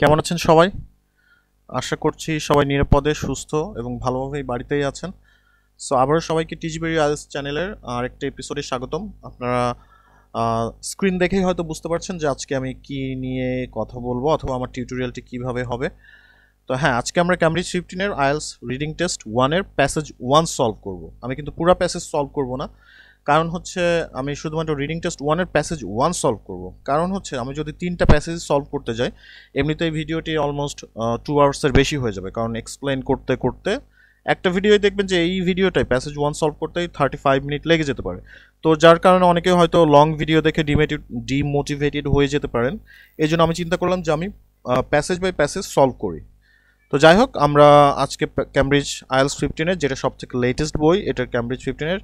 কেমন আছেন সবাই আশা করছি সবাই নিরাপদে সুস্থ এবং ভালোভাবেই বাড়িতেই আছেন সো আবারও সবাইকে টিজিবেরি আইএস চ্যানেলের আরেকটা এপিসোডে স্বাগতম আপনারা স্ক্রিন দেখেই হয়তো বুঝতে পারছেন যে আজকে আমি কি নিয়ে কথা বলবো অথবা আমার টিউটোরিয়ালটি কিভাবে হবে তো হ্যাঁ আজকে আমরা ক্যামব্রিজ ফিফটিনের আয়েলস রিডিং টেস্ট ওয়ানের প্যাসেজ ওয়ান সলভ করব আমি কিন্তু পুরো প্যাসেজ সলভ করব না কারণ হচ্ছে আমি শুধুমাত্র রিডিং টেস্ট ওয়ানের প্যাসেজ ওয়ান সলভ করব কারণ হচ্ছে আমি যদি তিনটা প্যাসেজ সলভ করতে যাই এমনিতে এই ভিডিওটি অলমোস্ট টু আওয়ার্সের বেশি হয়ে যাবে কারণ এক্সপ্লেন করতে করতে একটা ভিডিওই দেখবেন যে এই ভিডিওটাই প্যাসেজ ওয়ান সলভ করতেই থার্টি ফাইভ মিনিট লেগে যেতে পারে তো যার কারণে অনেকে হয়তো লং ভিডিও দেখে ডিমেটি ডিমোটিভেটেড হয়ে যেতে পারেন এই জন্য আমি চিন্তা করলাম যে আমি প্যাসেজ বাই প্যাসেজ সলভ করি তো যাই হোক আমরা আজকে ক্যামব্রিজ আয়েলস ফিফটিনের যেটা সবথেকে লেটেস্ট বই এটা ক্যামব্রিজ ফিফটিনের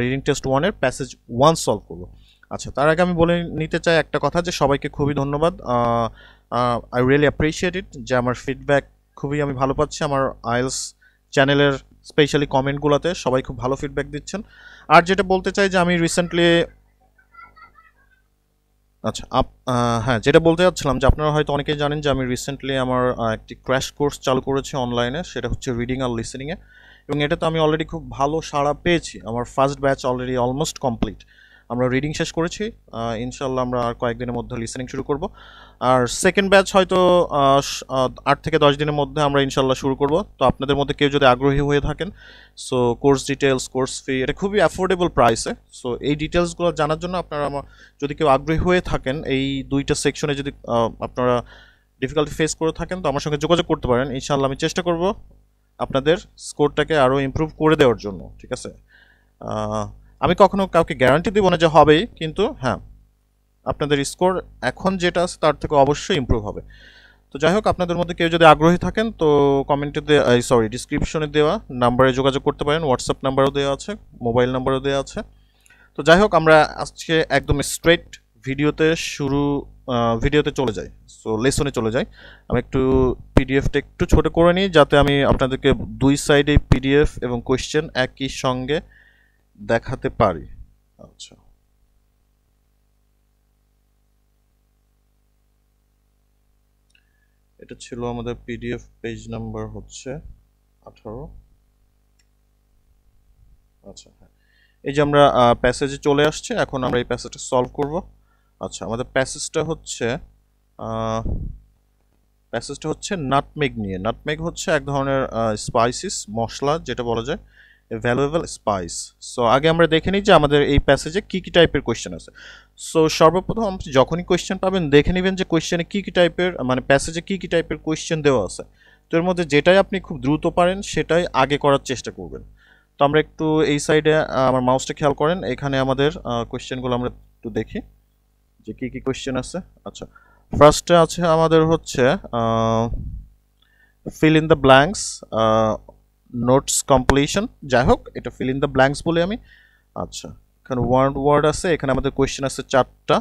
রিডিং টেস্ট ওয়ানের প্যাসেজ ওয়ান সলভ করব আচ্ছা তার আগে আমি বলে নিতে চাই একটা কথা যে সবাইকে খুবই ধন্যবাদ আই রিয়েলি অ্যাপ্রিসিয়েট ইট যে আমার ফিডব্যাক খুবই আমি ভালো পাচ্ছি আমার আইএলস চ্যানেলের স্পেশালি কমেন্টগুলোতে সবাই খুব ভালো ফিডব্যাক দিচ্ছেন আর যেটা বলতে চাই যে আমি রিসেন্টলি আচ্ছা আপ হ্যাঁ যেটা বলতে চাচ্ছিলাম যে আপনারা হয়তো অনেকেই জানেন যে আমি রিসেন্টলি আমার একটি ক্র্যাশ কোর্স চালু করেছি অনলাইনে সেটা হচ্ছে রিডিং আর লিসেনিংয়ে এবং এটা তো আমি অলরেডি খুব ভালো সাড়া পেয়েছি আমার first batch already almost complete আমরা রিডিং শেষ করেছি ইনশাল্লাহ আমরা আর কয়েকদিনের মধ্যে লিসেনিং শুরু করব আর সেকেন্ড ব্যাচ হয়তো আট থেকে দশ দিনের মধ্যে আমরা ইনশাল্লাহ শুরু করব তো আপনাদের মধ্যে কেউ যদি আগ্রহী হয়ে থাকেন so course details course fee এটা খুবই অ্যাফোর্ডেবল প্রাইসে সো এই ডিটেলসগুলো জানার জন্য আপনারা আমার যদি কেউ আগ্রহী হয়ে থাকেন এই দুইটা সেকশনে যদি আপনারা ডিফিকাল্টি ফেস করে থাকেন তো আমার সঙ্গে যোগাযোগ করতে পারেন ইনশাল্লাহ আমি চেষ্টা করব আপনাদের স্কোরটাকে আরও ইম্প্রুভ করে দেওয়ার জন্য ঠিক আছে আমি কখনো কাউকে গ্যারান্টি দিব না যে হবেই কিন্তু হ্যাঁ আপনাদের স্কোর এখন যেটা আছে তার থেকে অবশ্যই ইম্প্রুভ হবে তো যাই হোক আপনাদের মধ্যে কেউ যদি আগ্রহী থাকেন তো কমেন্টে সরি ডিসক্রিপশনে দেওয়া নাম্বারে যোগাযোগ করতে পারেন হোয়াটসঅ্যাপ নাম্বারও দেওয়া আছে মোবাইল নাম্বারও দেওয়া আছে তো যাই হোক আমরা আজকে একদম স্ট্রেট ভিডিওতে শুরু ভিডিওতে চলে যাই সো লেসনে চলে যাই আমি একটু পিডিএফটা একটু ছোট করে নিই যাতে আমি আপনাদেরকে দুই সাইডে পিডিএফ এবং কোয়েশ্চেন একই সঙ্গে দেখাতে পারি আচ্ছা এটা ছিল আমাদের পিডিএফ পেজ নাম্বার হচ্ছে আঠারো আচ্ছা হ্যাঁ এই যে আমরা প্যাসেজে চলে আসছে এখন আমরা এই প্যাসেজটা সলভ করবো আচ্ছা আমাদের প্যাসেজটা হচ্ছে প্যাসেজটা হচ্ছে নাটমেগ নিয়ে নাটমেগ হচ্ছে এক ধরনের স্পাইসিস মশলা যেটা বলা যায় ভ্যালুয়েবল স্পাইস সো আগে আমরা দেখে নিই যে আমাদের এই প্যাসেজে কী কী টাইপের কোয়েশ্চেন আছে সো সর্বপ্রথম যখনই কোয়েশ্চেন পাবেন দেখে নেবেন যে কোয়েশ্চেনে কী কী টাইপের মানে প্যাসেজে কী কী টাইপের কোয়েশ্চেন দেওয়া আছে তো এর মধ্যে যেটাই আপনি খুব দ্রুত পারেন সেটাই আগে করার চেষ্টা করবেন তো আমরা একটু এই সাইডে আমার মাউসটা খেয়াল করেন এখানে আমাদের কোয়েশ্চেনগুলো আমরা একটু দেখি যে কি কি কোয়েশ্চেন আছে আচ্ছা ফার্স্টে আছে আমাদের হচ্ছে fill in the blanks notes completion যাই হোক এটা ফিল ইন দ্য ব্ল্যাঙ্কস বলে আমি আচ্ছা এখানে ওয়ার্ড ওয়ার্ড আছে এখানে আমাদের কোয়েশ্চেন আছে চারটা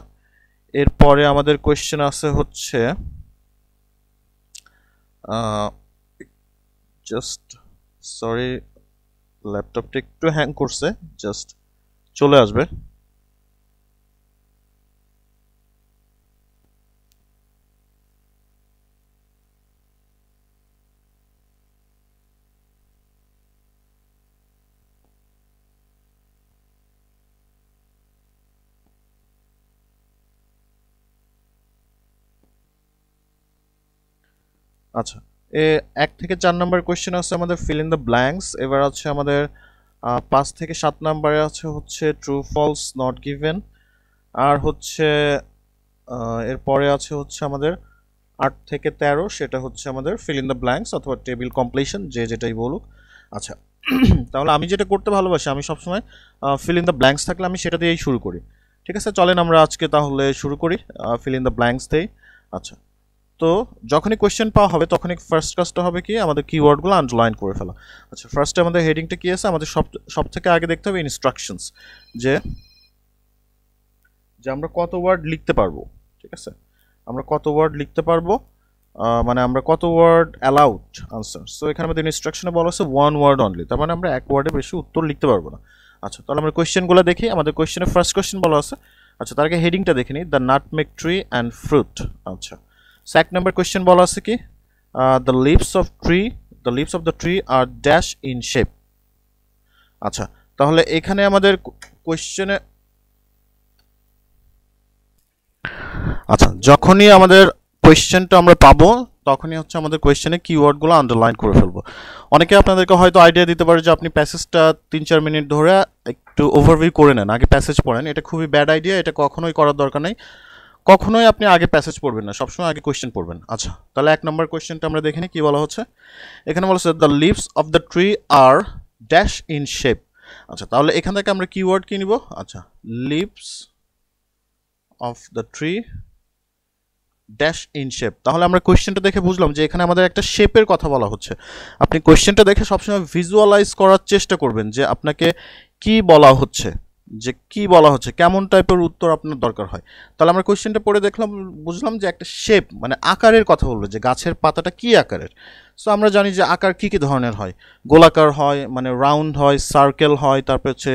এরপরে আমাদের কোয়েশ্চেন আছে হচ্ছে জাস্ট সরি ল্যাপটপটা একটু হ্যাং করছে জাস্ট চলে আসবে আচ্ছা এ এক থেকে চার নাম্বার কোয়েশ্চেন আছে আমাদের ফিল ইন দ্য ব্ল্যাঙ্কস এবার আছে আমাদের পাঁচ থেকে সাত নাম্বারে আছে হচ্ছে ট্রু ফলস নট গিভেন আর হচ্ছে এরপরে আছে হচ্ছে আমাদের আট থেকে তেরো সেটা হচ্ছে আমাদের ফিল ইন দ্য ব্ল্যাঙ্কস অথবা টেবিল কমপ্লিশন যে যেটাই বলুক আচ্ছা তাহলে আমি যেটা করতে ভালোবাসি আমি সবসময় ফিল ইন দ্য ব্ল্যাঙ্কস থাকলে আমি সেটা দিয়েই শুরু করি ঠিক আছে চলেন আমরা আজকে তাহলে শুরু করি ফিল ইন দ্য ব্ল্যাঙ্কস দিয়েই আচ্ছা তো যখনই কোয়েশ্চেন পাওয়া হবে তখনই ফার্স্ট কাজটা হবে কি আমাদের কিওয়ার্ডগুলো আন্ডারলাইন করে ফেলা আচ্ছা ফার্স্টে আমাদের হেডিংটা কী আছে আমাদের সব সব থেকে আগে দেখতে হবে ইনস্ট্রাকশনস যে যে আমরা কত ওয়ার্ড লিখতে পারবো ঠিক আছে আমরা কত ওয়ার্ড লিখতে পারবো মানে আমরা কত ওয়ার্ড অ্যালাউড আনসার সো এখানে আমাদের ইনস্ট্রাকশনে বলা আছে ওয়ান ওয়ার্ড অনলি তার মানে আমরা এক ওয়ার্ডে বেশি উত্তর লিখতে পারবো না আচ্ছা তাহলে আমরা কোয়েশ্চেনগুলো দেখি আমাদের কোয়েশ্চেনে ফার্স্ট কোয়েশ্চেন বলা আছে আচ্ছা তার আগে হেডিংটা দেখে নিই the nutmeg tree and fruit আচ্ছা সো নম্বর কোয়েশ্চেন বলা আছে কি the leaves of tree the leaves of the tree আর ড্যাশ ইন শেপ আচ্ছা তাহলে এখানে আমাদের কোয়েশ্চেনে আচ্ছা যখনই আমাদের কোয়েশ্চেনটা আমরা পাবো তখনই হচ্ছে আমাদের কোয়েশ্চেনে কিওয়ার্ডগুলো আন্ডারলাইন করে ফেলবো অনেকে আপনাদেরকে হয়তো আইডিয়া দিতে পারে যে আপনি প্যাসেজটা তিন চার মিনিট ধরে একটু ওভারভিউ করে নেন আগে প্যাসেজ পড়েন এটা খুবই ব্যাড আইডিয়া এটা কখনোই করার দরকার নেই কখনোই আপনি আগে প্যাসেজ পড়বেন না সবসময় আগে কোয়েশ্চেন পড়বেন আচ্ছা তাহলে এক নম্বর কোয়েশ্চেনটা আমরা দেখে নিই কী বলা হচ্ছে এখানে বলা হচ্ছে the leaves of the tree আর ড্যাশ ইন শেপ আচ্ছা তাহলে এখান থেকে আমরা কিওয়ার্ড কি নিব আচ্ছা leaves of the tree dash in shape তাহলে আমরা কোয়েশ্চেনটা দেখে বুঝলাম যে এখানে আমাদের একটা শেপের কথা বলা হচ্ছে আপনি কোয়েশ্চেনটা দেখে সবসময় ভিজুয়ালাইজ করার চেষ্টা করবেন যে আপনাকে কি বলা হচ্ছে যে কি বলা হচ্ছে কেমন টাইপের উত্তর আপনার দরকার হয় তাহলে আমরা কোয়েশ্চেনটা পড়ে দেখলাম বুঝলাম যে একটা শেপ মানে আকারের কথা বললো যে গাছের পাতাটা কি আকারের সো আমরা জানি যে আকার কি কি ধরনের হয় গোলাকার হয় মানে রাউন্ড হয় সার্কেল হয় তারপর হচ্ছে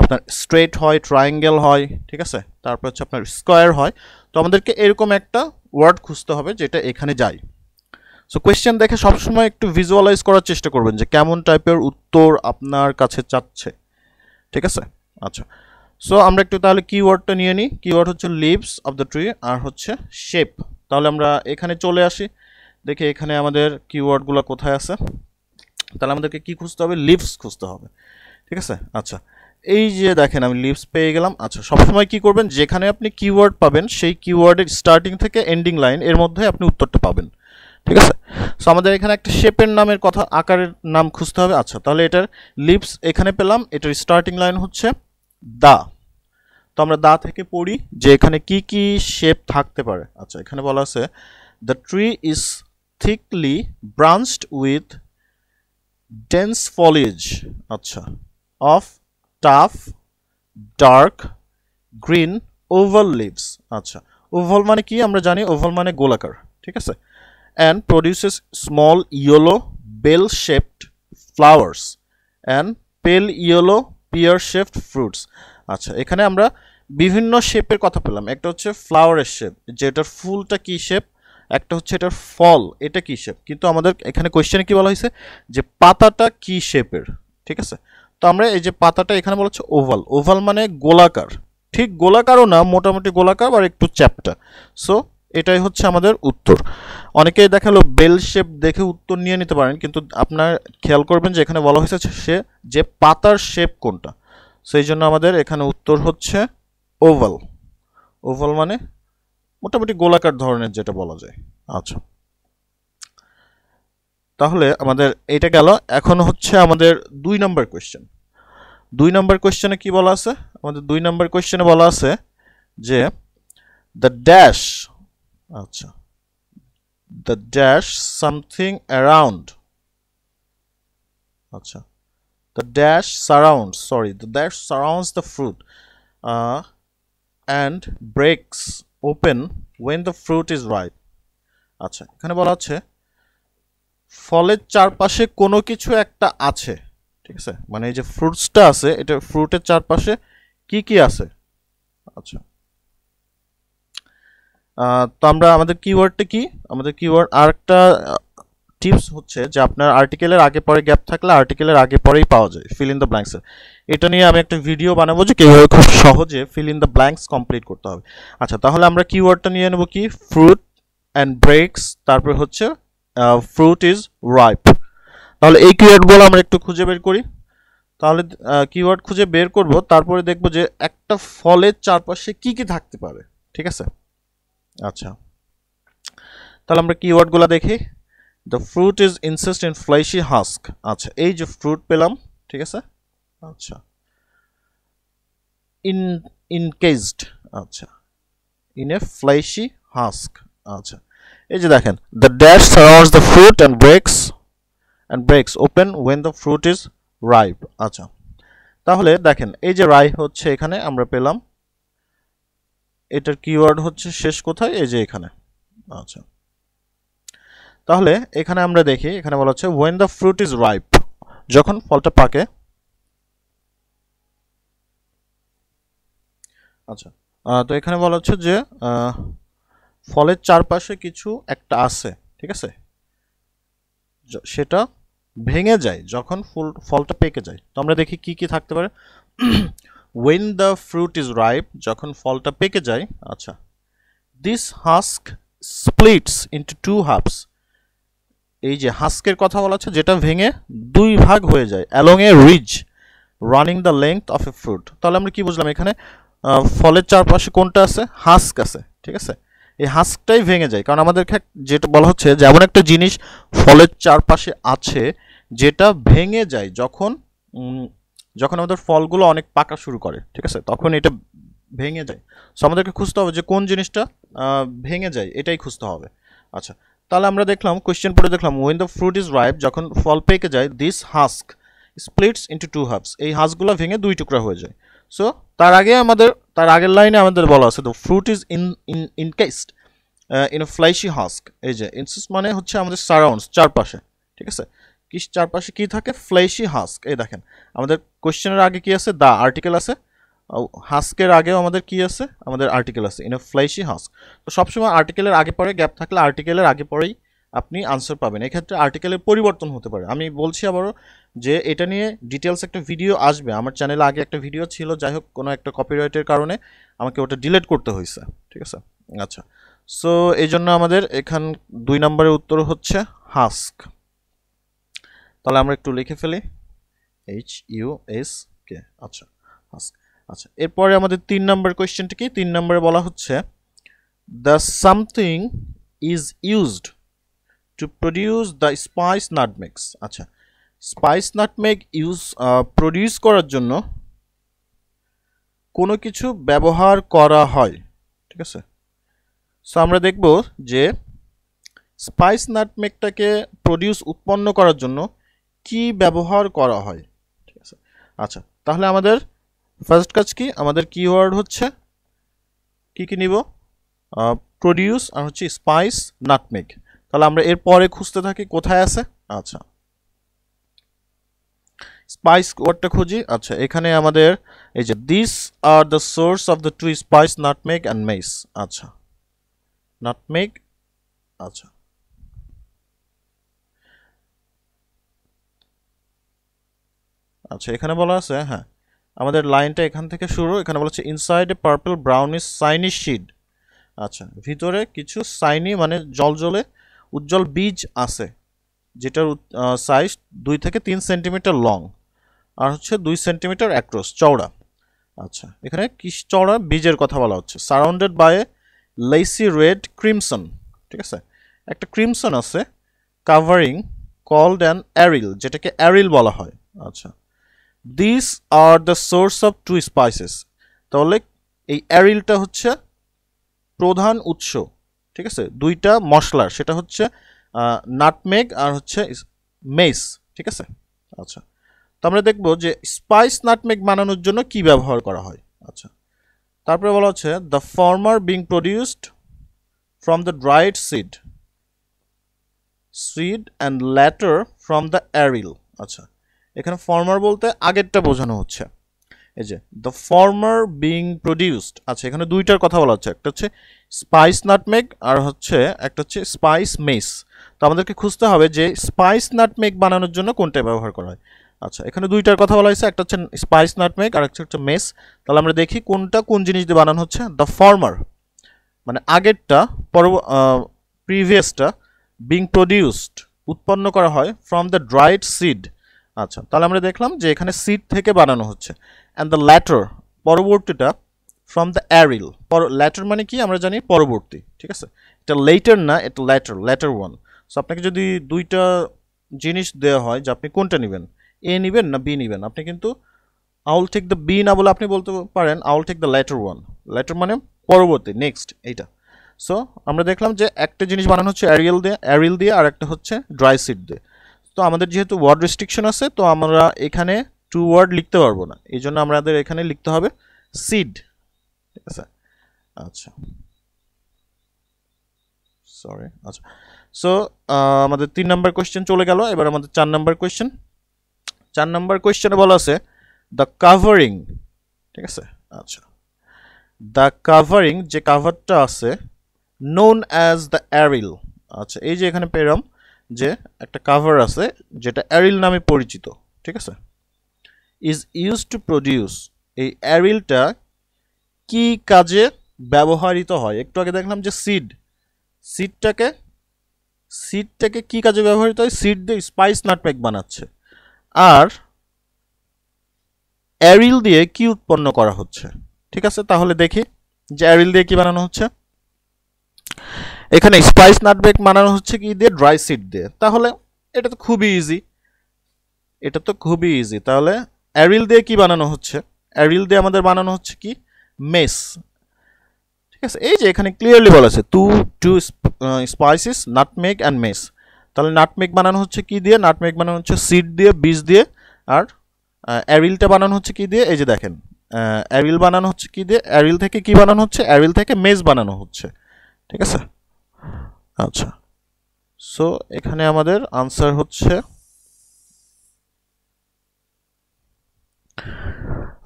আপনার স্ট্রেট হয় ট্রায়াঙ্গেল হয় ঠিক আছে তারপর হচ্ছে আপনার স্কোয়ার হয় তো আমাদেরকে এরকম একটা ওয়ার্ড খুঁজতে হবে যেটা এখানে যায় সো কোয়েশ্চেন দেখে সবসময় একটু ভিজুয়ালাইজ করার চেষ্টা করবেন যে কেমন টাইপের উত্তর আপনার কাছে চাচ্ছে ঠিক আছে আচ্ছা সো আমরা একটু তাহলে কিওয়ার্ডটা নিয়ে নিই কিওয়ার্ড হচ্ছে লিভস অফ দ্য ট্রি আর হচ্ছে শেপ তাহলে আমরা এখানে চলে আসি দেখি এখানে আমাদের কিওয়ার্ডগুলো কোথায় আছে তাহলে আমাদেরকে কি খুঁজতে হবে লিভস খুঁজতে হবে ঠিক আছে আচ্ছা এই যে দেখেন আমি লিভস পেয়ে গেলাম আচ্ছা সবসময় কি করবেন যেখানে আপনি কিওয়ার্ড পাবেন সেই কিওয়ার্ডের স্টার্টিং থেকে এন্ডিং লাইন এর মধ্যে আপনি উত্তরটা পাবেন ঠিক আছে সো আমাদের এখানে একটা শেপের নামের কথা আকারের নাম খুঁজতে হবে আচ্ছা তাহলে এটার লিপস এখানে পেলাম এটার স্টার্টিং লাইন হচ্ছে দা তো আমরা দা থেকে পড়ি যে এখানে কি কি শেপ থাকতে পারে আচ্ছা এখানে বলা আছে the tree is thickly branched with dense foliage আচ্ছা of tough dark green oval leaves আচ্ছা ওভাল মানে কি আমরা জানি ওভাল মানে গোলাকার ঠিক আছে and produces small yellow bell-shaped flowers and pale yellow pear-shaped fruits আচ্ছা এখানে আমরা বিভিন্ন শেপের কথা পেলাম একটা হচ্ছে ফ্লাওয়ারের শেপ যেটার ফুলটা কী শেপ একটা হচ্ছে এটার ফল এটা কী শেপ কিন্তু আমাদের এখানে কোয়েশ্চেনে কী বলা হয়েছে যে পাতাটা কী শেপের ঠিক আছে তো আমরা এই যে পাতাটা এখানে বলা হচ্ছে ওভাল ওভাল মানে গোলাকার ঠিক গোলাকারও না মোটামুটি গোলাকার আর একটু চ্যাপটা সো এটাই হচ্ছে আমাদের উত্তর অনেকে দেখালো বেল শেপ দেখে উত্তর নিয়ে নিতে পারেন কিন্তু আপনার খেয়াল করবেন যে এখানে বলা হয়েছে সে যে পাতার শেপ কোনটা সেই জন্য আমাদের এখানে উত্তর হচ্ছে ওভাল ওভাল মানে মোটামুটি গোলাকার ধরনের যেটা বলা যায় আচ্ছা তাহলে আমাদের এটা গেল এখন হচ্ছে আমাদের দুই নম্বর কোয়েশ্চেন দুই নম্বর কোয়েশ্চেনে কি বলা আছে আমাদের দুই নম্বর কোয়েশ্চেনে বলা আছে যে দ্য ড্যাশ আচ্ছা দ্য ড্যাশ সামথিং অ্যারাউন্ড আচ্ছা the dash surround sorry the dash surrounds the fruit and breaks open when the fruit is ripe আচ্ছা এখানে বলা আছে ফলের চারপাশে কোনো কিছু একটা আছে ঠিক আছে মানে এই যে ফ্রুটসটা আছে এটা ফ্রুটের চারপাশে কি কি আছে আচ্ছা তো আমরা আমাদের কিওয়ার্ডটা কি আমাদের কিওয়ার্ড আরেকটা টিপস হচ্ছে যে আপনার আর্টিকেলের আগে পরে গ্যাপ থাকলে আর্টিকেলের আগে পরেই পাওয়া যায় ফিল ইন দ্য ব্ল্যাঙ্কসের এটা নিয়ে আমি একটা ভিডিও বানাবো যে কীভাবে খুব সহজে fill in the blanks complete করতে হবে আচ্ছা তাহলে আমরা কিওয়ার্ডটা নিয়ে নেব কি ফ্রুট অ্যান্ড ব্রেকস তারপর হচ্ছে ফ্রুট ইজ রাইপ তাহলে এই কিওয়ার্ডগুলো আমরা একটু খুঁজে বের করি তাহলে কিওয়ার্ড খুঁজে বের করব তারপরে দেখব যে একটা ফলের চারপাশে কি কি থাকতে পারে ঠিক আছে আচ্ছা তাহলে আমরা কিওয়ার্ডগুলো দেখি the fruit is encased in fleshy husk আচ্ছা এই যে ফ্রুট পেলাম ঠিক আছে আচ্ছা ইন ইনকেজড আচ্ছা ইন এ ফ্লাইশি হাস্ক আচ্ছা এই যে দেখেন the dash surrounds the fruit and breaks and breaks open when the fruit is ripe আচ্ছা তাহলে দেখেন এই যে রাই হচ্ছে এখানে আমরা পেলাম এটার কিওয়ার্ড হচ্ছে শেষ কোথায় এই যে এখানে আচ্ছা তাহলে এখানে আমরা দেখি এখানে বলা হচ্ছে when the fruit is ripe যখন ফলটা পাকে আচ্ছা তো এখানে বলা হচ্ছে যে ফলের চারপাশে কিছু একটা আছে ঠিক আছে সেটা ভেঙে যায় যখন ফুল ফলটা পেকে যায় তো আমরা দেখি কি কি থাকতে পারে when the fruit is ripe যখন ফলটা পেকে যায় আচ্ছা this husk splits into two halves এই যে হাস্কের কথা বলা হচ্ছে যেটা ভেঙে দুই ভাগ হয়ে যায় along a ridge running the length of a fruit তাহলে আমরা কি বুঝলাম এখানে ফলের চারপাশে কোনটা আছে হাস্ক আছে ঠিক আছে এই হাস্কটাই ভেঙে যায় কারণ আমাদেরকে যেটা বলা হচ্ছে যেমন একটা জিনিস ফলের চারপাশে আছে যেটা ভেঙে যায় যখন যখন আমাদের ফলগুলো অনেক পাকা শুরু করে ঠিক আছে তখন এটা ভেঙে যায় সো আমাদেরকে খুঁজতে হবে যে কোন জিনিসটা ভেঙে যায় এটাই খুঁজতে হবে আচ্ছা তাহলে আমরা দেখলাম কোয়েশ্চেন পড়ে দেখলাম when the fruit is ripe যখন ফল পেকে যায় this husk splits into two halves এই হাঁসগুলো ভেঙে দুই টুকরা হয়ে যায় সো তার আগে আমাদের তার আগের লাইনে আমাদের বলা আছে the fruit is in in encased in fleshy husk এই যে ইনসিস মানে হচ্ছে আমাদের সারাউন্ডস চারপাশে ঠিক আছে কিস চারপাশে কি থাকে ফ্লেশি হাস্ক এই দেখেন আমাদের কোয়েশ্চেনের আগে কি আছে দা আর্টিকেল আছে হাস্কের আগেও আমাদের কি আছে আমাদের আর্টিকেল আছে ইন এ ফ্লেশি হাস্ক তো সবসময় আর্টিকেলের আগে পরে গ্যাপ থাকলে আর্টিকেলের আগে পরেই আপনি আনসার পাবেন এক্ষেত্রে আর্টিকেলের পরিবর্তন হতে পারে আমি বলছি আবারও যে এটা নিয়ে ডিটেলস একটা ভিডিও আসবে আমার চ্যানেলে আগে একটা ভিডিও ছিল যাই হোক কোনো একটা কপিরাইটের কারণে আমাকে ওটা ডিলেট করতে হয়েছে ঠিক আছে আচ্ছা সো এই জন্য আমাদের এখান দুই নম্বরের উত্তর হচ্ছে হাস্ক তাহলে আমরা একটু লিখে ফেলি এইচ ইউ এস কে আচ্ছা আচ্ছা এরপরে আমাদের তিন নম্বর কোয়েশ্চেনটা কি তিন নম্বরে বলা হচ্ছে the something is used to produce the spice nutmegs আচ্ছা স্পাইস নাটমেক ইউজ প্রডিউস করার জন্য কোনো কিছু ব্যবহার করা হয় ঠিক আছে সো আমরা দেখব যে স্পাইস নাটমেকটাকে প্রডিউস উৎপন্ন করার জন্য কি ব্যবহার করা হয় ঠিক আছে আচ্ছা তাহলে আমাদের ফার্স্ট কাজ কি আমাদের কিওয়ার্ড হচ্ছে কি কি নিব প্রডিউস আর হচ্ছে স্পাইস নাটমেক তাহলে আমরা এর পরে খুঁজতে থাকি কোথায় আছে আচ্ছা স্পাইস ওয়ার্ডটা খুঁজি আচ্ছা এখানে আমাদের এই যে this are the source of the two spice nutmeg and mace আচ্ছা নাটমেক আচ্ছা আচ্ছা এখানে বলা আছে হ্যাঁ আমাদের লাইনটা এখান থেকে শুরু এখানে বলা হচ্ছে inside a purple brownish shiny seed আচ্ছা ভিতরে কিছু সাইনি মানে জলজলে উজ্জ্বল বীজ আছে যেটার সাইজ দুই থেকে তিন সেন্টিমিটার লং আর হচ্ছে দুই সেন্টিমিটার অ্যাক্রোস চওড়া আচ্ছা এখানে কি চওড়া বীজের কথা বলা হচ্ছে surrounded by lacy red crimson ঠিক আছে একটা ক্রিমসন আছে কাভারিং কল্ড অ্যান্ড অ্যারিল যেটাকে অ্যারিল বলা হয় আচ্ছা this are the source of two spices তাহলে এই অ্যারিলটা হচ্ছে প্রধান উৎস ঠিক আছে দুইটা মশলার সেটা হচ্ছে নাটমেগ আর হচ্ছে মেস ঠিক আছে আচ্ছা তো আমরা দেখব যে স্পাইস নাটমেগ বানানোর জন্য কি ব্যবহার করা হয় আচ্ছা তারপরে বলা হচ্ছে the former being produced from the dried seed seed and latter from the aril আচ্ছা এখানে ফর্মার বলতে আগেরটা বোঝানো হচ্ছে এই যে দ্য ফর্মার বিং প্রডিউসড আচ্ছা এখানে দুইটার কথা বলা হচ্ছে একটা হচ্ছে স্পাইস নাটমেক আর হচ্ছে একটা হচ্ছে স্পাইস মেস তো আমাদেরকে খুঁজতে হবে যে স্পাইস নাটমেক বানানোর জন্য কোনটা ব্যবহার করা হয় আচ্ছা এখানে দুইটার কথা বলা হয়েছে একটা হচ্ছে স্পাইস নাটমেক আর একটা হচ্ছে মেস তাহলে আমরা দেখি কোনটা কোন জিনিস দিয়ে বানানো হচ্ছে দ্য ফর্মার মানে আগেরটা পর প্রিভিয়াসটা বিং প্রডিউসড উৎপন্ন করা হয় ফ্রম দ্য ড্রাইড সিড আচ্ছা তাহলে আমরা দেখলাম যে এখানে সিট থেকে বানানো হচ্ছে অ্যান্ড দ্য ল্যাটার পরবর্তীটা ফ্রম দ্য অ্যারিল ল্যাটার মানে কি আমরা জানি পরবর্তী ঠিক আছে এটা লেটার না এটা ল্যাটার ল্যাটার ওয়ান সো আপনাকে যদি দুইটা জিনিস দেওয়া হয় যে আপনি কোনটা নেবেন এ নেবেন না বি নেবেন আপনি কিন্তু আউল ঠিক দ্য বি না বলে আপনি বলতে পারেন আউল ঠিক দ্য ল্যাটার ওয়ান ল্যাটার মানে পরবর্তী নেক্সট এইটা সো আমরা দেখলাম যে একটা জিনিস বানানো হচ্ছে অ্যারিয়েল দিয়ে অ্যারিল দিয়ে আর একটা হচ্ছে ড্রাই সিট দিয়ে তো আমাদের যেহেতু ওয়ার্ড রেস্ট্রিকশন আছে তো আমরা এখানে টু ওয়ার্ড লিখতে পারবো না এই জন্য আমাদের এখানে লিখতে হবে সিড ঠিক আছে আচ্ছা সরি আচ্ছা সো আমাদের তিন নম্বর কোয়েশ্চেন চলে গেল এবার আমাদের চার নম্বর কোয়েশ্চেন চার নম্বর কোয়েশ্চেনে বলা আছে দ্য কাভারিং ঠিক আছে আচ্ছা দ্য কাভারিং যে কাভারটা আছে নোন অ্যাজ দ্য অ্যারিল আচ্ছা এই যে এখানে পেরাম যে একটা কাভার আছে যেটা অ্যারিল নামে পরিচিত ঠিক আছে ইজ ইউজ টু প্রডিউস এই অ্যারিলটা কি কাজে ব্যবহৃত হয় একটু আগে দেখলাম যে সিড সিডটাকে সিডটাকে কি কাজে ব্যবহৃত হয় সিড দিয়ে স্পাইস নাটপ্যাক বানাচ্ছে আর অ্যারিল দিয়ে কি উৎপন্ন করা হচ্ছে ঠিক আছে তাহলে দেখি যে অ্যারিল দিয়ে কি বানানো হচ্ছে এখানে স্পাইস নাটবেক বানানো হচ্ছে কি দিয়ে ড্রাই সিড দিয়ে তাহলে এটা তো খুবই ইজি এটা তো খুবই ইজি তাহলে অ্যারিল দিয়ে কি বানানো হচ্ছে অ্যারিল দিয়ে আমাদের বানানো হচ্ছে কি মেস ঠিক আছে এই যে এখানে ক্লিয়ারলি বলা আছে two two spices nutmeg and mace তাহলে নাটমেক বানানো হচ্ছে কি দিয়ে নাটমেক বানানো হচ্ছে সিড দিয়ে বীজ দিয়ে আর অ্যারিলটা বানানো হচ্ছে কি দিয়ে এই যে দেখেন অ্যারিল বানানো হচ্ছে কি দিয়ে অ্যারিল থেকে কি বানানো হচ্ছে অ্যারিল থেকে মেস বানানো হচ্ছে ঠিক আছে আচ্ছা সো এখানে আমাদের আনসার হচ্ছে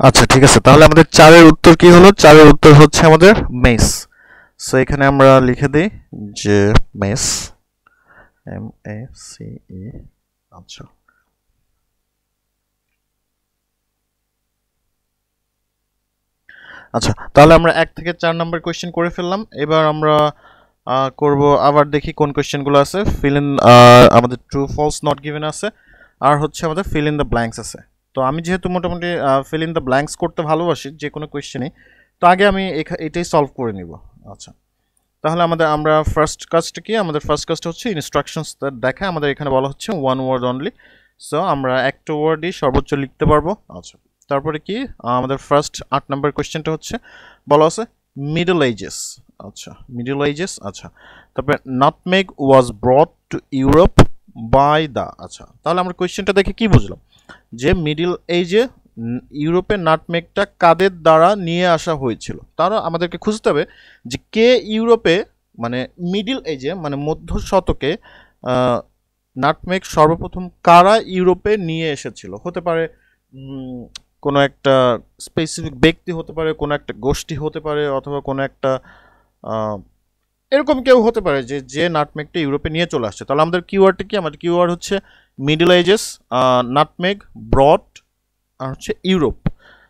আচ্ছা ঠিক আছে তাহলে আমাদের চারের উত্তর কি হলো চারের উত্তর হচ্ছে আমাদের মেস সো এখানে আমরা লিখে দিই যে mace M A C E আচ্ছা আচ্ছা তাহলে আমরা এক থেকে চার নম্বর কোয়েশ্চেন করে ফেললাম এবার আমরা করব আবার দেখি কোন কোয়েশ্চেনগুলো আছে ফিল ইন আমাদের ট্রু ফলস নট গিভেন আছে আর হচ্ছে আমাদের ফিল ইন দ্য ব্ল্যাঙ্কস আছে তো আমি যেহেতু মোটামুটি ফিল ইন দ্য ব্ল্যাঙ্কস করতে ভালোবাসি যে কোনো কোয়েশ্চেনে তো আগে আমি এটাই সলভ করে নিব আচ্ছা তাহলে আমাদের আমরা ফার্স্ট কাজটা কি আমাদের ফার্স্ট কাজটা হচ্ছে ইনস্ট্রাকশনস দেখা আমাদের এখানে বলা হচ্ছে ওয়ান ওয়ার্ড অনলি সো আমরা একটা ওয়ার্ডই সর্বোচ্চ লিখতে পারবো আচ্ছা তারপরে কি আমাদের ফার্স্ট আট নম্বর কোয়েশ্চেনটা হচ্ছে বলা আছে মিডল এজেস আচ্ছা মিডল এজেস আচ্ছা তারপরে nutmeg was brought to Europe by the আচ্ছা তাহলে আমরা কোয়েশ্চেনটা দেখে কি বুঝলাম যে মিডল এজে ইউরোপে নাটমেগটা কাদের দ্বারা নিয়ে আসা হয়েছিল তারা আমাদেরকে খুঁজতে হবে যে কে ইউরোপে মানে মিডল এজে মানে মধ্য শতকে নাটমেগ সর্বপ্রথম কারা ইউরোপে নিয়ে এসেছিল হতে পারে কোনো একটা স্পেসিফিক ব্যক্তি হতে পারে কোনো একটা গোষ্ঠী হতে পারে অথবা কোনো একটা এরকম কেউ হতে পারে যে যে নাটমেগটা ইউরোপে নিয়ে চলে আসছে তাহলে আমাদের কিওয়ার্ডটা কি আমাদের কিওয়ার্ড হচ্ছে মিডল এজেস নাটমেগ ব্রড আর হচ্ছে ইউরোপ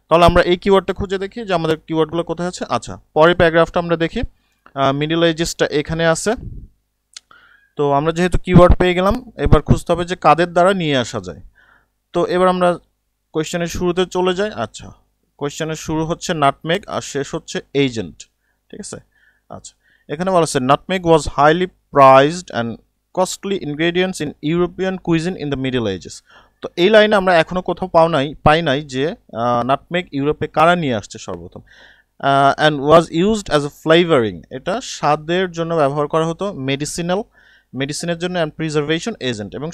তাহলে আমরা এই কিওয়ার্ডটা খুঁজে দেখি যে আমাদের কিওয়ার্ডগুলো কোথায় আছে আচ্ছা পরের প্যারাগ্রাফটা আমরা দেখি মিডল এজেসটা এখানে আছে তো আমরা যেহেতু কিওয়ার্ড পেয়ে গেলাম এবার খুঁজতে হবে যে কাদের দ্বারা নিয়ে আসা যায় তো এবার আমরা কোয়েশ্চেনের শুরুতে চলে যায় আচ্ছা কোয়েশ্চেনের শুরু হচ্ছে নাটমেক আর শেষ হচ্ছে এজেন্ট ঠিক আছে আচ্ছা এখানে বলা আছে nutmeg was highly prized and costly ingredients in European cuisine in the middle ages তো এই লাইনে আমরা এখনও কোথাও পাও নাই পাই নাই যে নাটমেক ইউরোপে কারা নিয়ে আসছে সর্বপ্রথম and was used as a flavouring এটা স্বাদের জন্য ব্যবহার করা হতো মেডিসিনাল মেডিসিনের জন্য অ্যান্ড প্রিজার্ভেশন এজেন্ট এবং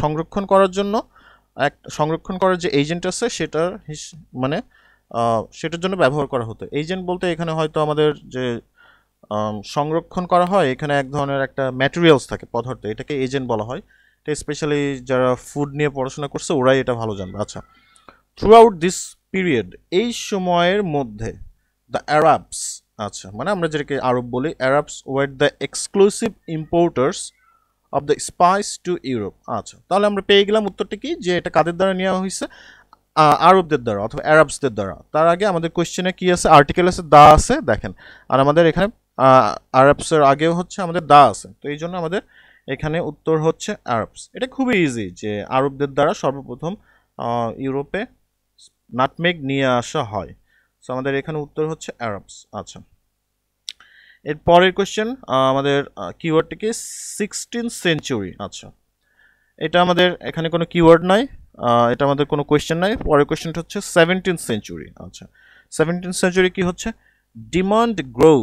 সংরক্ষণ করার জন্য এক সংরক্ষণ করার যে এজেন্ট আছে সেটার মানে সেটার জন্য ব্যবহার করা হতো এজেন্ট বলতে এখানে হয়তো আমাদের যে সংরক্ষণ করা হয় এখানে এক ধরনের একটা ম্যাটেরিয়ালস থাকে পদার্থ এটাকে এজেন্ট বলা হয় এটা স্পেশালি যারা ফুড নিয়ে পড়াশোনা করছে ওরাই এটা ভালো জানবে আচ্ছা থ্রু আউট দিস পিরিয়ড এই সময়ের মধ্যে দ্য অ্যারাবস আচ্ছা মানে আমরা যেটাকে আরব বলি Arabs were the exclusive importers of the spice to Europe আচ্ছা তাহলে আমরা পেয়ে গেলাম উত্তরটা কি যে এটা কাদের দ্বারা নেওয়া হয়েছে আরবদের দ্বারা অথবা অ্যারাবসদের দ্বারা তার আগে আমাদের কোয়েশ্চেনে কি আছে আর্টিকেল আছে দা আছে দেখেন আর আমাদের এখানে আরবসের আগেও হচ্ছে আমাদের দা আছে তো এই জন্য আমাদের এখানে উত্তর হচ্ছে আরবস এটা খুবই ইজি যে আরবদের দ্বারা সর্বপ্রথম ইউরোপে নাটমেক নিয়ে আসা হয় সো আমাদের এখানে উত্তর হচ্ছে অ্যারবস আচ্ছা এর পরের কোয়েশ্চেন আমাদের কিওয়ার্ডটিকে সিক্সটিন সেঞ্চুরি আচ্ছা এটা আমাদের এখানে কোনো কিওয়ার্ড নাই এটা আমাদের কোনো কোয়েশ্চেন নাই পরের কোয়েশ্চেনটা হচ্ছে সেভেন্টিন সেঞ্চুরি আচ্ছা সেভেন্টিন সেঞ্চুরি কি হচ্ছে ডিমান্ড গ্রো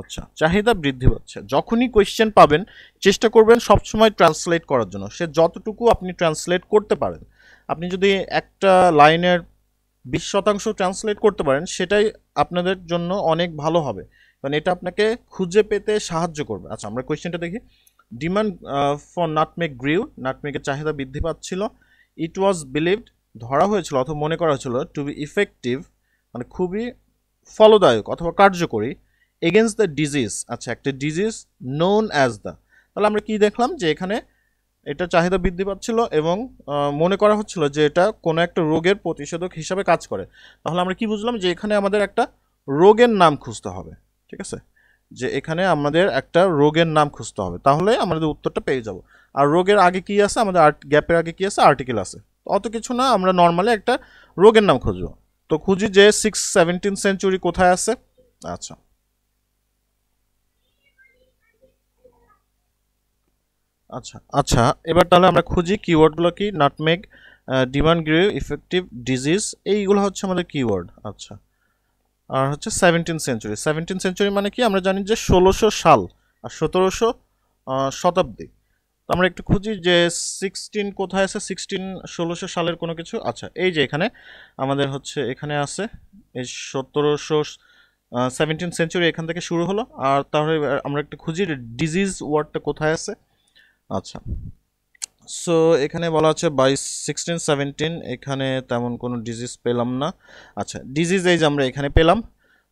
আচ্ছা চাহিদা বৃদ্ধি পাচ্ছে যখনই কোয়েশ্চেন পাবেন চেষ্টা করবেন সবসময় ট্রান্সলেট করার জন্য সে যতটুকু আপনি ট্রান্সলেট করতে পারেন আপনি যদি একটা লাইনের বিশ শতাংশ ট্রান্সলেট করতে পারেন সেটাই আপনাদের জন্য অনেক ভালো হবে মানে এটা আপনাকে খুঁজে পেতে সাহায্য করবে আচ্ছা আমরা কোয়েশ্চেনটা দেখি ডিমান্ড ফর নাটমেক গ্রিউ নাটমেকের চাহিদা বৃদ্ধি পাচ্ছিল ইট ওয়াজ বিলিভড ধরা হয়েছিল অথবা মনে করা হয়েছিল টু বি ইফেক্টিভ মানে খুবই ফলদায়ক অথবা কার্যকরী এগেনস্ট দ্য ডিজিজ আচ্ছা একটা ডিজিজ নোন অ্যাজ দ্য তাহলে আমরা কি দেখলাম যে এখানে এটা চাহিদা বৃদ্ধি পাচ্ছিল এবং মনে করা হচ্ছিল যে এটা কোনো একটা রোগের প্রতিষেধক হিসাবে কাজ করে তাহলে আমরা কি বুঝলাম যে এখানে আমাদের একটা রোগের নাম খুঁজতে হবে ঠিক আছে যে এখানে আমাদের একটা রোগের নাম খুঁজতে হবে তাহলে আমাদের উত্তরটা পেয়ে যাব আর রোগের আগে কি আছে আমাদের আর্ট গ্যাপের আগে কি আছে আর্টিকেল আছে অত কিছু না আমরা নর্মালি একটা রোগের নাম খুঁজবো তো খুঁজি যে সিক্স সেভেন্টিন সেঞ্চুরি কোথায় আছে আচ্ছা আচ্ছা আচ্ছা এবার তাহলে আমরা খুঁজি কিওয়ার্ডগুলো কি nutmeg demand grew effective disease এইগুলো হচ্ছে আমাদের কিওয়ার্ড আচ্ছা আর হচ্ছে সেভেন্টিন সেঞ্চুরি সেভেন্টিন সেঞ্চুরি মানে কি আমরা জানি যে ষোলোশো সাল আর সতেরোশো শতাব্দী তো আমরা একটু খুঁজি যে সিক্সটিন কোথায় আছে সিক্সটিন ষোলোশো সালের কোনো কিছু আচ্ছা এই যে এখানে আমাদের হচ্ছে এখানে আছে এই সতেরোশো সেভেন্টিন সেঞ্চুরি এখান থেকে শুরু হলো আর তাহলে আমরা একটু খুঁজি ডিজিজ ওয়ার্ডটা কোথায় আছে আচ্ছা সো এখানে বলা আছে বাইশ সিক্সটিন সেভেন্টিন এখানে তেমন কোনো ডিজিজ পেলাম না আচ্ছা ডিজিজ এই যে আমরা এখানে পেলাম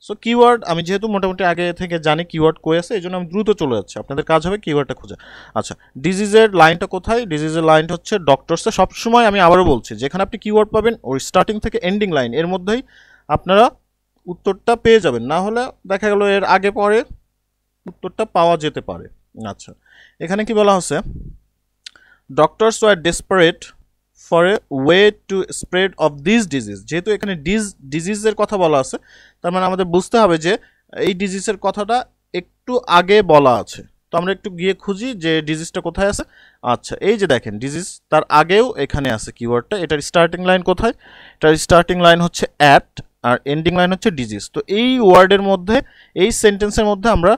সো কিওয়ার্ড আমি যেহেতু মোটামুটি আগে থেকে জানি কিওয়ার্ড কই আছে এই জন্য আমি দ্রুত চলে যাচ্ছি আপনাদের কাজ হবে কিওয়ার্ডটা খোঁজা আচ্ছা ডিজিজের লাইনটা কোথায় ডিজিজের লাইনটা হচ্ছে ডক্টরসে সবসময় আমি আবারও বলছি যেখানে আপনি কিওয়ার্ড পাবেন ওই স্টার্টিং থেকে এন্ডিং লাইন এর মধ্যেই আপনারা উত্তরটা পেয়ে যাবেন না হলে দেখা গেল এর আগে পরে উত্তরটা পাওয়া যেতে পারে আচ্ছা এখানে কি বলা হচ্ছে doctors were desperate for a way to spread of this disease যেহেতু এখানে ডিজ ডিজিজের কথা বলা আছে তার মানে আমাদের বুঝতে হবে যে এই ডিজিজের কথাটা একটু আগে বলা আছে তো আমরা একটু গিয়ে খুঁজি যে ডিজিজটা কোথায় আছে আচ্ছা এই যে দেখেন ডিজিজ তার আগেও এখানে আছে কিওয়ার্ডটা এটার স্টার্টিং লাইন কোথায় এটার স্টার্টিং লাইন হচ্ছে অ্যাট আর এন্ডিং লাইন হচ্ছে ডিজিজ তো এই ওয়ার্ডের মধ্যে এই সেন্টেন্সের মধ্যে আমরা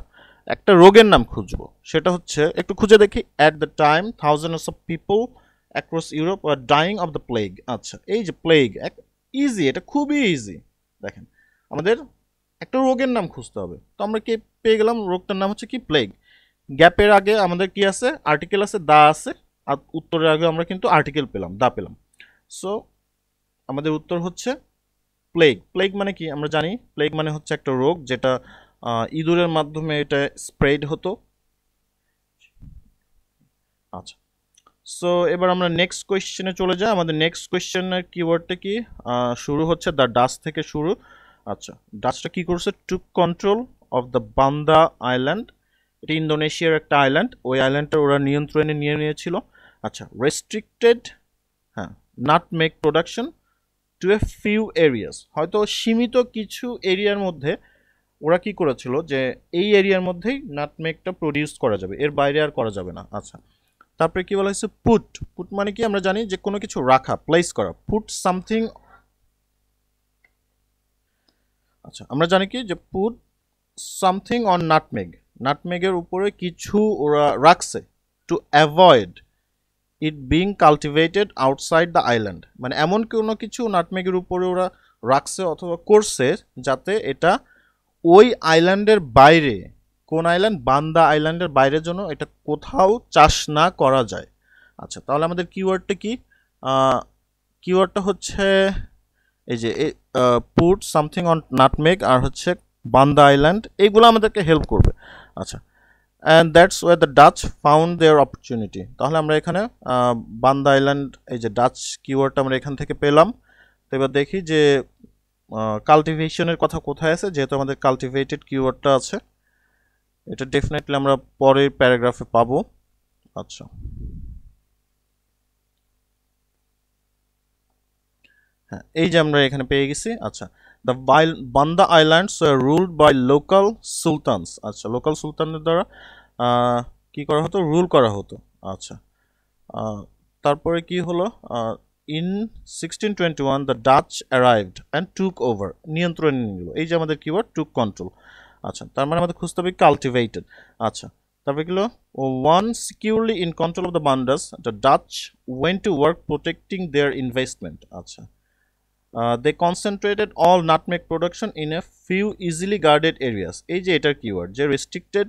একটা রোগের নাম খুঁজবো সেটা হচ্ছে একটু খুঁজে দেখি at the time thousand of people across Europe are dying of the plague আচ্ছা এই যে প্লেগ এক ইজি এটা খুবই ইজি দেখেন আমাদের একটা রোগের নাম খুঁজতে হবে তো আমরা কি পেয়ে গেলাম রোগটার নাম হচ্ছে কি প্লেগ গ্যাপের আগে আমাদের কি আছে আর্টিকেল আছে দা আছে আর উত্তরের আগে আমরা কিন্তু আর্টিকেল পেলাম দা পেলাম সো আমাদের উত্তর হচ্ছে প্লেগ প্লেগ মানে কি আমরা জানি প্লেগ মানে হচ্ছে একটা রোগ যেটা ইঁদুরের মাধ্যমে এটা স্প্রেড হতো আচ্ছা সো এবার আমরা নেক্সট কোয়েশ্চেনে চলে যাই আমাদের নেক্সট কোয়েশ্চেনের কিওয়ার্ডটা কি শুরু হচ্ছে দ্য ডাস থেকে শুরু আচ্ছা ডাসটা কি করছে to control of the Banda island এটা ইন্দোনেশিয়ার একটা আইল্যান্ড ওই আইল্যান্ডটা ওরা নিয়ন্ত্রণে নিয়ে নিয়েছিল আচ্ছা রেস্ট্রিক্টেড হ্যাঁ nutmeg production to a few areas হয়তো সীমিত কিছু এরিয়ার মধ্যে ওরা কি করেছিল যে এই এরিয়ার মধ্যেই নাটমেকটা প্রডিউস করা যাবে এর বাইরে আর করা যাবে না আচ্ছা তারপরে কি বলা হয়েছে পুট পুট মানে কি আমরা জানি যে কোনো কিছু রাখা প্লেস করা পুট সামথিং আচ্ছা আমরা জানি কি যে পুট সামথিং অন নাটমেগ নাটমেগের উপরে কিছু ওরা রাখছে to avoid it being cultivated outside the island মানে এমন কোনো কিছু নাটমেগের উপরে ওরা রাখছে অথবা করছে যাতে এটা ওই আইল্যান্ডের বাইরে কোন আইল্যান্ড বান্দা আইল্যান্ডের বাইরের জন্য এটা কোথাও চাষ না করা যায় আচ্ছা তাহলে আমাদের কিওয়ার্ডটা কি কিওয়ার্ডটা হচ্ছে এই যে পুট সামথিং অন নাটমেক আর হচ্ছে বান্দা আইল্যান্ড এইগুলো আমাদেরকে হেল্প করবে আচ্ছা and that's way the Dutch found their opportunity তাহলে আমরা এখানে বান্দা আইল্যান্ড এই যে ডাচ কিওয়ার্ডটা আমরা এখান থেকে পেলাম তো এবার দেখি যে কালটিভেশনের কথা কোথায় আছে যেহেতু আমাদের কালটিভেটেড কিওয়ার্ডটা আছে এটা ডেফিনেটলি আমরা পরের প্যারাগ্রাফে পাবো আচ্ছা হ্যাঁ এই যে আমরা এখানে পেয়ে গেছি আচ্ছা the Banda islands ruled by local sultans আচ্ছা লোকাল সুলতানদের দ্বারা কি করা হতো রুল করা হতো আচ্ছা তারপরে কি হলো in sixteen twenty one the Dutch arrived and took over নিয়ন্ত্রণ নিল এই যে আমাদের কিওয়ার্ড টুক কন্ট্রোল আচ্ছা তার মানে আমাদের খুঁজতে হবে কালটিভেটেড আচ্ছা তারপরে গেল one securely in control of the Bandas the Dutch went to work protecting their investment আচ্ছা they concentrated all nutmeg production in a few easily guarded areas এই যে এটার কিওয়ার্ড যে restricted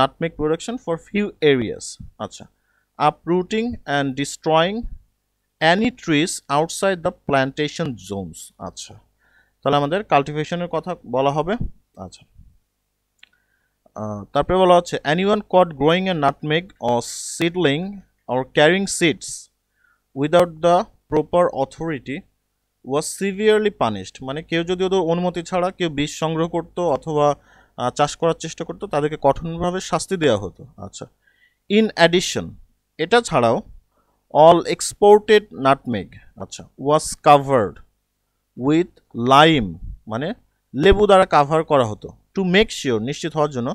nutmeg production for few areas আচ্ছা uprooting and destroying any trees outside the plantation zones আচ্ছা তাহলে আমাদের কাল্টিভেশনের কথা বলা হবে আচ্ছা তারপরে বলা হচ্ছে anyone caught growing a nutmeg or seedling or carrying seeds without the proper authority was severely punished মানে কেউ যদি ওদের অনুমতি ছাড়া কেউ বীজ সংগ্রহ করতো অথবা চাষ করার চেষ্টা করতো তাদেরকে কঠোরভাবে শাস্তি দেওয়া হতো আচ্ছা ইন অ্যাডিশন এটা ছাড়াও অল এক্সপোর্টেড নাটমেগ আচ্ছা ওয়াজ কাভার্ড উইথ লাইম মানে লেবু দ্বারা কাভার করা হতো টু মেক শিওর নিশ্চিত হওয়ার জন্য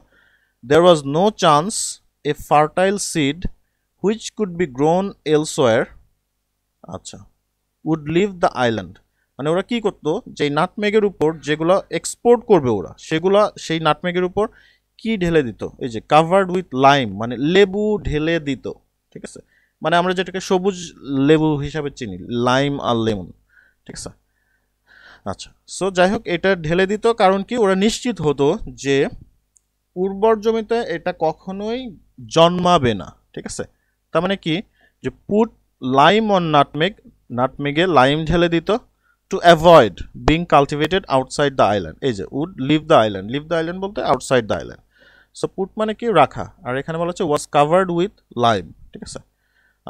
there was no chance a fertile seed which could be grown elsewhere আচ্ছা উড লিভ দ্য আইল্যান্ড মানে ওরা কি করতো যেই নাটমেগের উপর যেগুলো এক্সপোর্ট করবে ওরা সেগুলো সেই নাটমেগের উপর কি ঢেলে দিত এই যে কাভার্ড উইথ লাইম মানে লেবু ঢেলে দিত ঠিক আছে মানে আমরা যেটাকে সবুজ লেবু হিসাবে চিনি লাইম আর লেমন ঠিক আছে আচ্ছা সো যাই হোক এটা ঢেলে দিত কারণ কি ওরা নিশ্চিত হতো যে উর্বর জমিতে এটা কখনোই জন্মাবে না ঠিক আছে তার মানে কি যে পুট লাইম অন নাটমেগ নাটমেগে লাইম ঢেলে দিত to avoid being cultivated outside the island এই যে would leave the island leave the island বলতে outside the island so put মানে কি রাখা আর এখানে বলা হচ্ছে ওয়াজ কাভার্ড উইথ লাইম ঠিক আছে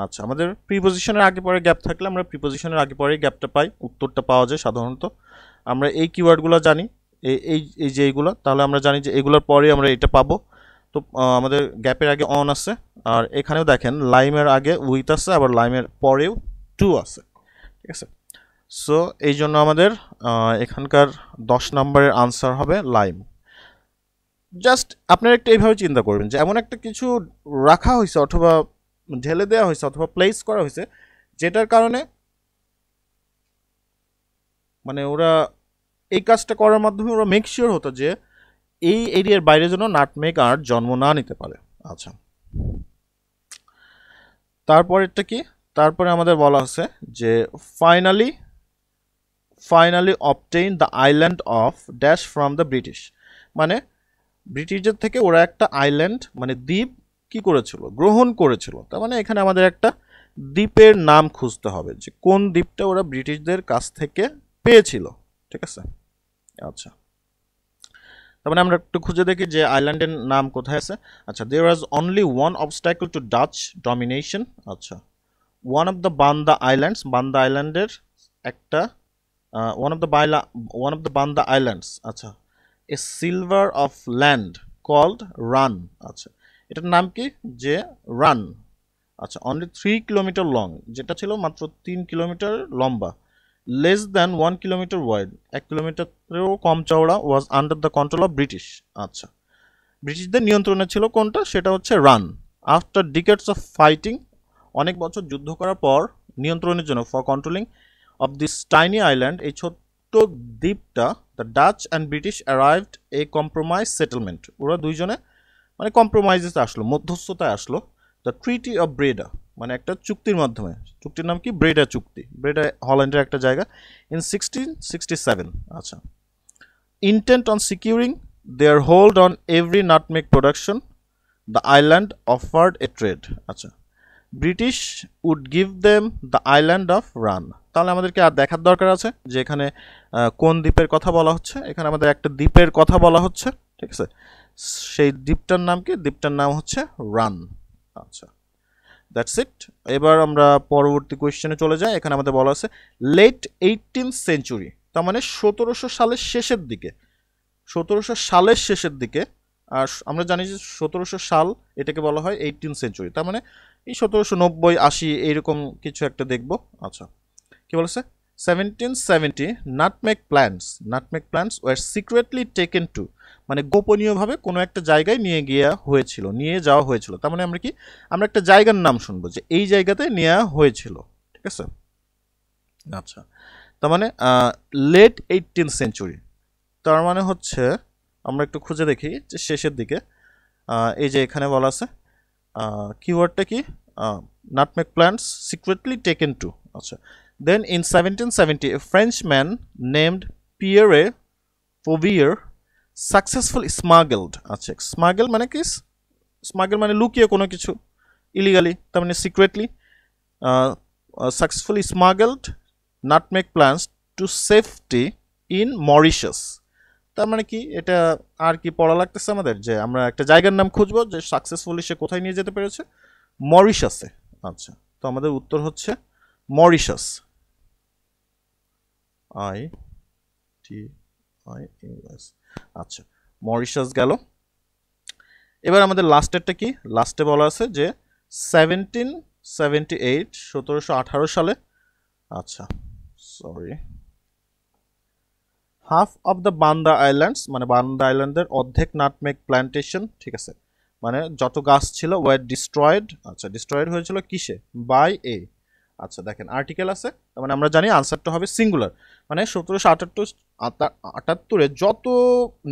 আচ্ছা আমাদের প্রিপোজিশনের আগে পরে গ্যাপ থাকলে আমরা প্রিপোজিশনের আগে পরে গ্যাপটা পাই উত্তরটা পাওয়া যায় সাধারণত আমরা এই কিওয়ার্ডগুলো জানি এই এই যে এইগুলো তাহলে আমরা জানি যে এগুলোর পরে আমরা এটা পাবো তো আমাদের গ্যাপের আগে অন আছে আর এখানেও দেখেন লাইমের আগে উইথ আছে আবার লাইমের পরেও টু আছে ঠিক আছে সো এই জন্য আমাদের এখানকার দশ নম্বরের আনসার হবে লাইম জাস্ট আপনারা একটু এইভাবে চিন্তা করবেন যে এমন একটা কিছু রাখা হয়েছে অথবা ঢেলে দেওয়া হয়েছে অথবা প্লেস করা হয়েছে যেটার কারণে মানে ওরা এই কাজটা করার মাধ্যমে ওরা মেক শিওর হতো যে এই এরিয়ার বাইরে যেন নাটমেক আর জন্ম না নিতে পারে আচ্ছা তারপরেরটা কি তারপরে আমাদের বলা আছে যে finally finally obtain the island of dash from the British মানে ব্রিটিশদের থেকে ওরা একটা আইল্যান্ড মানে দ্বীপ কি করেছিল গ্রহণ করেছিল তার মানে এখানে আমাদের একটা দ্বীপের নাম খুঁজতে হবে যে কোন দ্বীপটা ওরা ব্রিটিশদের কাছ থেকে পেয়েছিল ঠিক আছে আচ্ছা তার মানে আমরা একটু খুঁজে দেখি যে আইল্যান্ডের নাম কোথায় আছে আচ্ছা there was only one obstacle to Dutch domination আচ্ছা one of the Banda islands বান্দা আইল্যান্ডের একটা ওয়ান অফ দ্য বাইলা one of the Banda islands আচ্ছা a silver of land called Run আচ্ছা এটার নাম কি যে রান আচ্ছা অনলি থ্রি কিলোমিটার লং যেটা ছিল মাত্র তিন কিলোমিটার লম্বা less than one kilometre wide এক কিলোমিটারেও কম চওড়া was under the control of British আচ্ছা ব্রিটিশদের নিয়ন্ত্রণে ছিল কোনটা সেটা হচ্ছে Run after decades of fighting অনেক বছর যুদ্ধ করার পর নিয়ন্ত্রণের জন্য for controlling of this tiny island এই ছোট্ট দ্বীপটা the Dutch and British arrived a compromise settlement ওরা দুইজনে মানে কম্প্রোমাইজেস আসলো মধ্যস্থতায় আসলো দ্য ট্রিটি অফ ব্রেডা মানে একটা চুক্তির মাধ্যমে চুক্তির নাম কি ব্রেডা চুক্তি ব্রেডা হল্যান্ডের একটা জায়গা ইন সিক্সটিন সিক্সটি সেভেন আচ্ছা intent on securing their hold on every nutmeg production the island offered a trade আচ্ছা British would give them the island of Run তাহলে আমাদেরকে আর দেখার দরকার আছে যে এখানে কোন দ্বীপের কথা বলা হচ্ছে এখানে আমাদের একটা দ্বীপের কথা বলা হচ্ছে ঠিক আছে সেই দ্বীপটার নাম কি দ্বীপটার নাম হচ্ছে রান আচ্ছা দ্যাটস ইট এবার আমরা পরবর্তী কোয়েশ্চেনে চলে যাই এখানে আমাদের বলা আছে লেট এইটিন সেঞ্চুরি তার মানে সতেরোশো সালের শেষের দিকে সতেরোশো সালের শেষের দিকে আর আমরা জানি যে সতেরোশো সাল এটাকে বলা হয় এইটিন সেঞ্চুরি তার মানে এই সতেরোশো নব্বই আশি এইরকম কিছু একটা দেখব আচ্ছা কী বলেছে seventeen seventy nutmeg plants nutmeg plants were secretly taken to মানে গোপনীয়ভাবে কোনো একটা জায়গায় নিয়ে গিয়া হয়েছিল নিয়ে যাওয়া হয়েছিল তার মানে আমরা কি আমরা একটা জায়গার নাম শুনবো যে এই জায়গাতে নেওয়া হয়েছিল ঠিক আছে আচ্ছা তার মানে লেট এইটিন সেঞ্চুরি তার মানে হচ্ছে আমরা একটু খুঁজে দেখি যে শেষের দিকে এই যে এখানে বলা আছে কিওয়ার্ডটা কি nutmeg plants secretly taken to আচ্ছা then in seventeen seventy a man named Pierre Poivre successful smuggled আচ্ছা স্মাগল মানে কি স্মাগল মানে লুকিয়ে কোনো কিছু ইলিগালি তার মানে secretly successful smuggled nutmeg plants to safety in Mauritius তার মানে কি এটা আর কি পড়া লাগতেছে আমাদের যে আমরা একটা জায়গার নাম খুঁজবো যে সাকসেসফুলি সে কোথায় নিয়ে যেতে পেরেছে মরিশাসে আচ্ছা তো আমাদের উত্তর হচ্ছে মরিশাস আই টি আচ্ছা মরিশাস গেল এবার আমাদের লাস্টেরটা কি লাস্টে বলা আছে যে সেভেন্টিন সেভেন্টি এইট সতেরোশো আঠারো সালে আচ্ছা sorry half of the Banda islands মানে বান্দা আইল্যান্ডের অর্ধেক নাটমেক প্ল্যান্টেশন ঠিক আছে মানে যত গাছ ছিল ওয়ার ডিস্ট্রয়েড আচ্ছা ডিস্ট্রয়েড হয়েছিল কিসে বাই এ আচ্ছা দেখেন আর্টিকেল আছে মানে আমরা জানি আনসারটা হবে সিঙ্গুলার মানে সতেরোশো আটাত্তর আটাত্তরে যত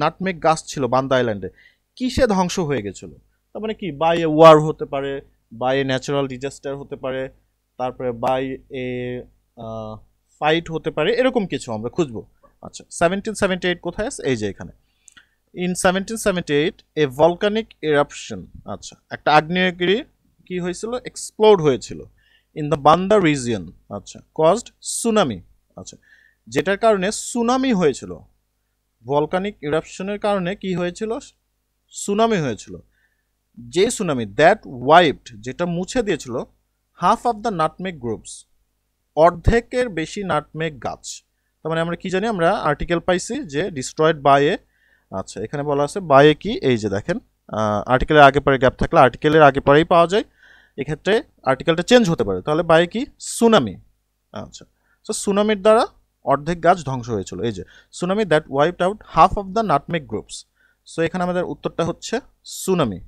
নাটমেক গাছ ছিল বান্দা আইল্যান্ডে কিসে ধ্বংস হয়ে গেছিলো তার মানে কি বাই এ ওয়ার হতে পারে বাই এ ন্যাচারাল ডিজাস্টার হতে পারে তারপরে বাই এ ফাইট হতে পারে এরকম কিছু আমরা খুঁজব আচ্ছা সেভেন্টিন সেভেন্টি এইট কোথায় আছে এই যে এখানে in seventeen seventy eight a volcanic eruption আচ্ছা একটা আগ্নেয়গিরি কি হয়েছিল এক্সপ্লোর হয়েছিল ইন দ্য বান্দা রিজিয়ন আচ্ছা কজড সুনামি আচ্ছা যেটার কারণে সুনামি হয়েছিল ভলকানিক ইরাপশনের কারণে কি হয়েছিল সুনামি হয়েছিল যে সুনামি দ্যাট ওয়াইপড যেটা মুছে দিয়েছিল half of the nutmeg groups অর্ধেকের বেশি নাটমেক গাছ তার মানে আমরা কি জানি আমরা আর্টিকেল পাইছি যে ডিস্ট্রয়েড বাই এ আচ্ছা এখানে বলা আছে বাই এ কি এই যে দেখেন আর্টিকেলের আগে পরে গ্যাপ থাকলে আর্টিকেলের আগে পরেই পাওয়া যায় এক্ষেত্রে আর্টিকেলটা চেঞ্জ হতে পারে তাহলে বাই কি সুনামি আচ্ছা সো সুনামির দ্বারা অর্ধেক গাছ ধ্বংস হয়েছিল এই যে tsunami that wipe out half of the nutmeg groups so এখানে আমাদের উত্তরটা হচ্ছে tsunami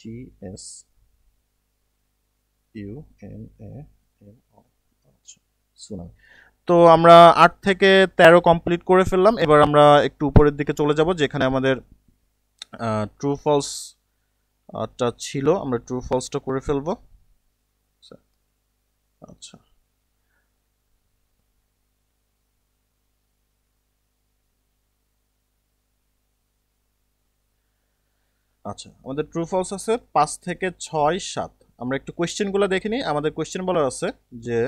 T S U M A tsunami তো আমরা আট থেকে তেরো কমপ্লিট করে ফেললাম এবার আমরা একটু উপরের দিকে চলে যাব যেখানে আমাদের ট্রু ফলসটা ছিল আমরা ট্রু ফলসটা করে ফেলবো আচ্ছা আচ্ছা আমাদের ট্রু ফলস আছে পাঁচ থেকে ছয় সাত আমরা একটু কোয়েশ্চেনগুলো দেখে নিই আমাদের কোয়েশ্চেন বলা আছে যে